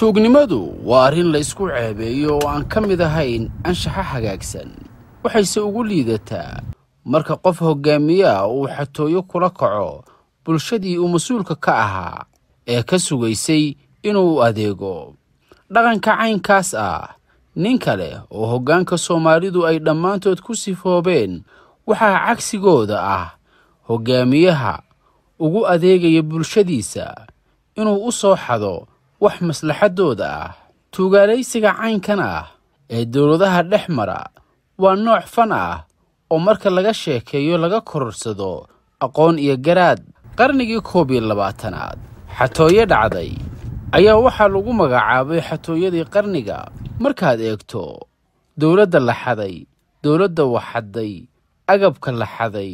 tuugnimadu waa arrin la isku ceebeeyo oo aan ka mid ahayn anshaxa hagaagsan waxayse ugu liidataa marka qof hoggaamiyaha uu xatooyo kula kaco bulshadii uu mas-uulka ka ahaa ee ka sugaysay inuu adeego dhaqanka caynkaas ah nin kale oo hoggaanka soomaalidu ay dhammaantood ku sifoobeen waxaa cagsigooda ah hoggaamiyaha ugu adeegaya bulshadiisa inuu u soo xado wax maslaxadooda ah tuugaalaysiga caynkan ah ee dowladaha dhex mara waa nooc fan ah oo marka laga sheekeeyo laga kororsado aqoon iyo garaad qarnigii koob iyo labaatanaad xatooyo dhacday ayaa waxaa lagu magacaabay xatooyadii qarniga markaad eegto dowladda la xaday dowladda waxxaday agabka la xaday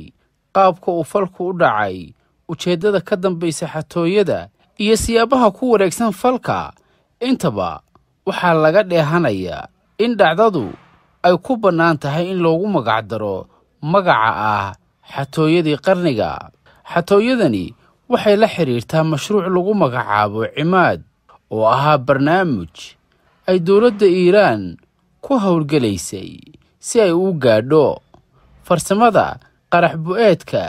qaabka uu falku u dhacay ujeeddada ka dambaysa xatooyada iyo siyaabaha ku wareegsan falka intaba waxaa laga dheehanayaa in dhacdadu ay ku bannaan tahay in loogu magacdaro magaca ah xatooyadii qarniga xatooyadani waxay la xidhiirtaa mashruuc lagu magacaabo cimaad oo ahaa barnaamij ay dowladda iiraan ku howlgelaysay si ay u gaadho farsamada qarax bu-eedka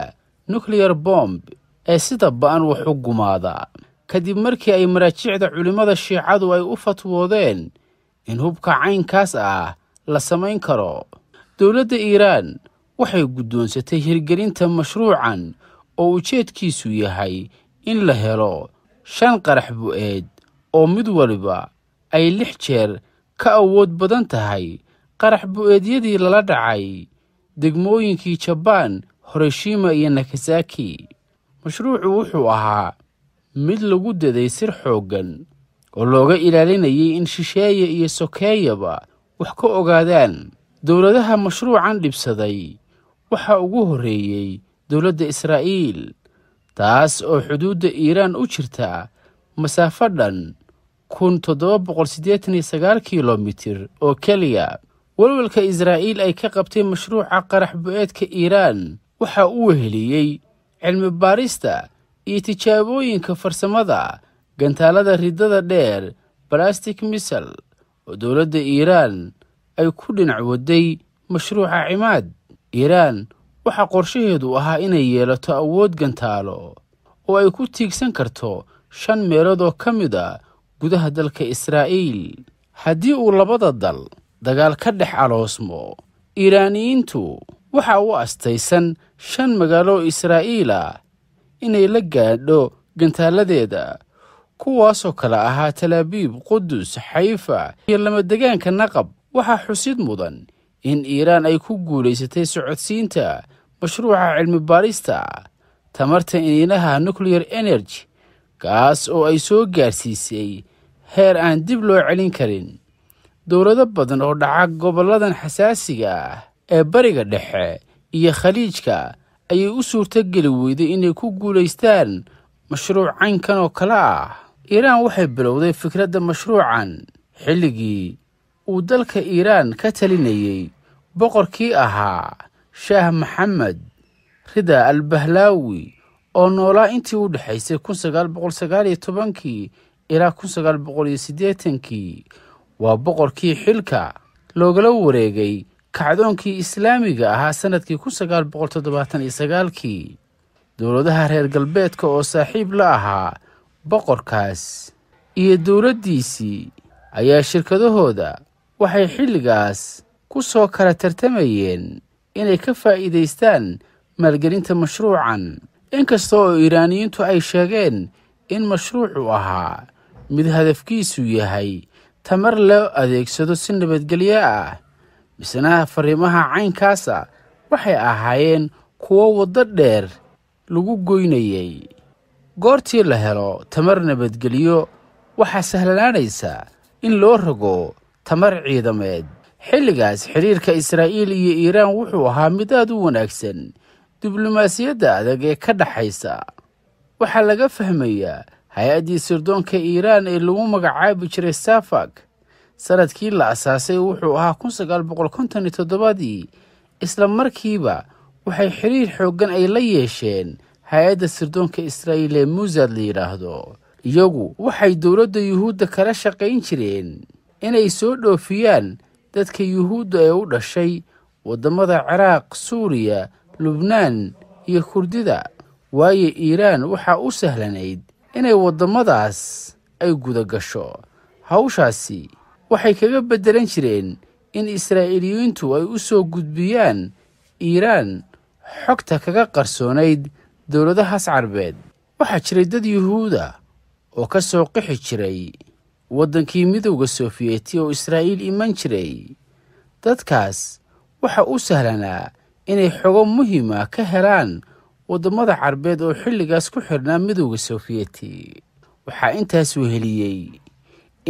nukleyar bomb ee sida ba-an wax u gumaada kadib markii ay maraajicda culimmada shiicadu ay u fatwoodeen in hubka caynkaas ah la samayn karo dowladda iiraan waxay guddoonsatay hirgelinta mashruucan oo ujeedkiisu yahay in la helo shan qarax bu'eed oo mid waliba ay lix jeer ka awood badan tahay qarax bu'eedyadii lala dhacay degmooyinkii jabaan horoshiima iyo nakasaki mashruucu wuxuu ahaa mid lagu daday sir xooggan oo looga ilaalinayay in shisheeye iyo sokeeyaba wax ka ogaadaan dowladaha mashruucan dhibsaday waxaa ugu horreeyey dowladda israa'iil taas oo xuduudda iiraan u jirta masaafo dhan kun toddoba boqol siddeetan iyo sagaal kilomitir oo keliya walwalka israa'iil ay ka qabtay mashruuca qarax bu iiraan waxaa u weheliyey cilmi baarista iyo tijaabooyinka farsamada gantaalada riddada dheer balastic misal oo dowladda iiraan ay ku dhinac waday mashruuca cimaad iiraan waxaa qorshaheedu ahaa inay yeelato awood gantaalo oo ay ku tiigsan karto shan meelood oo ka mid a ah gudaha dalka israa'iil haddii uu labada dal dagaal ka dhex aloosmo iiraaniyiintu waxaa u astaysan shan magaalo israa'iil ah inay la gaadho gantaalladeeda kuwaasoo kale ahaa talaabiib qudus xayfa iyo lamadegaanka naqab waxaa xusid mudan in iiraan ay ku guulaysatay socodsiinta mashruuca cilmi baarista tamarta iniinaha nuclear energy kaas oo ay soo gaarsiisay heer aan dib loo celin karin dowlado badan oo dhaca gobolladan xasaasiga ah ee bariga dhexe iyo khaliijka ayay u suurto geli weyday inay ku guulaystaan mashruuc caynkan oo kale ah iiraan waxay bilowday fikradda mashruucan xilligii uu dalka iiraan ka talinayey boqorkii ahaa shaah maxamed rida al bahlaawi oo noolaa intii u dhexaysay kun sagaal boqol sagaaliyo tobankii ilaa kun sagaal boqol iyo siddeetankii waa boqorkii xilka loogala wareegay kacdoonkii islaamiga ahaa sanadkii kun sagaal boqol toddobaatan iyo sagaalkii dowladaha reer galbeedka oo saaxiib la ahaa boqorkaas iyo dowladdiisii ayaa shirkadahooda waxay xilligaas ku soo kala tartamayeen inay ka faa'iidaystaan maalgelinta mashruucan inkasta oo iiraaniyiintu ay sheegeen in mashruucu ahaa mid hadafkiisu yahay tamar loo adeegsado si nabadgelyo ah misanaha fariimaha caynkaasa waxay ahaayeen kuwo waddo dheer lagu goynayay goortii la helo tamar nabadgelyo waxaa sahlanaanaysa in loo rago tamar ciidameed xilligaas xidhiirka israa'iil iyo iiraan wuxuu ahaa mid aad u wanaagsan diblomaasiyadda adag ee ka dhaxaysa waxaa laga fahmayaa hay-addii sirdoonka iiraan ee lagu magacaabi jiray safak sanadkii la asaasay wuxuu ahaa kun sagaal boqol konton iyo toddobaadii isla markiiba waxay xiriir xooggan ay la yeesheen hay-adda sirdoonka israa'iil ee muusad la yidhaahdo iyagu waxay dowladda yuhuudda kala shaqayn jireen inay soo dhoofiyaan dadka yuhuudda ee u dhashay waddamada ciraaq suuriya lubnaan iyo kurdida waayo iiraan waxaa u sahlanayd inay waddamadaas ay gudagasho hawshaasi waxay kaga beddelan jireen in israa'iiliyiintu ay u soo gudbiyaan iiraan xogta kaga qarsoonayd dowladahaas carbeed waxaa jiray dad yuhuuda oo ka soo qixi jiray waddankii midowda sofiyeeti oo israa'iil iman jiray dadkaas waxaa u sahlanaa inay xogo muhima ka helaan wadammada carbeed oo xilligaas ku xidhnaa midowda sofiyeeti waxaa intaas weheliyey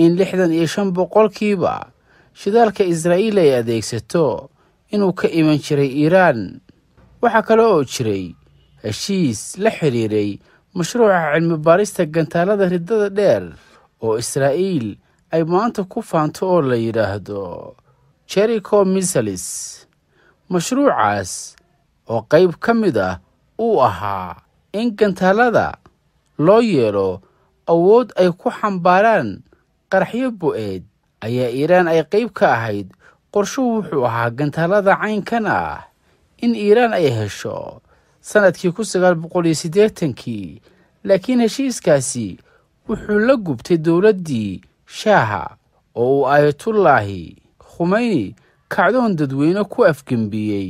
in lixdan iyo shan boqolkiiba shidaalka israa'iil ay adeegsato inuu ka iman jiray iiraan waxaa kale oo jiray heshiis la xidhiiray mashruuca cilmi baarista gantaalada riddada dheer oo israa'iil ay maanta ku faanto oo la yidhaahdo jerico misalis mashruucaas oo qayb ka mid ah uu ahaa in gantaalada loo yeelo awood ay ku xambaaraan qaraxyo bu-eed ayaa iiraan ay qayb ka ahayd qorshuhu wuxuu ahaa gantaalada caynkan ah in iiraan ay hesho sannadkii kun sagaal boqol iyo siddeetankii laakiin heshiiskaasi wuxuu la gubtay dowladdii shaaha oo uu aayatullaahi khumeyni kacdoon dadweyne ku afgembiyey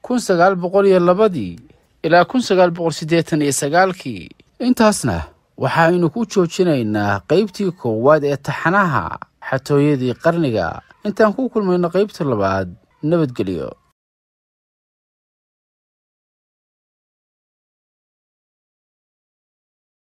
kun sagaal boqol iyo labadii ilaa kun sagaal boqol siddeetan iyo sagaalkii intaasna waxaaynu ku joojinaynaa qaybtii koowaad ee taxanaha xatooyadii qarniga intaan ku kulmayno qaybta labaad nabadgelyo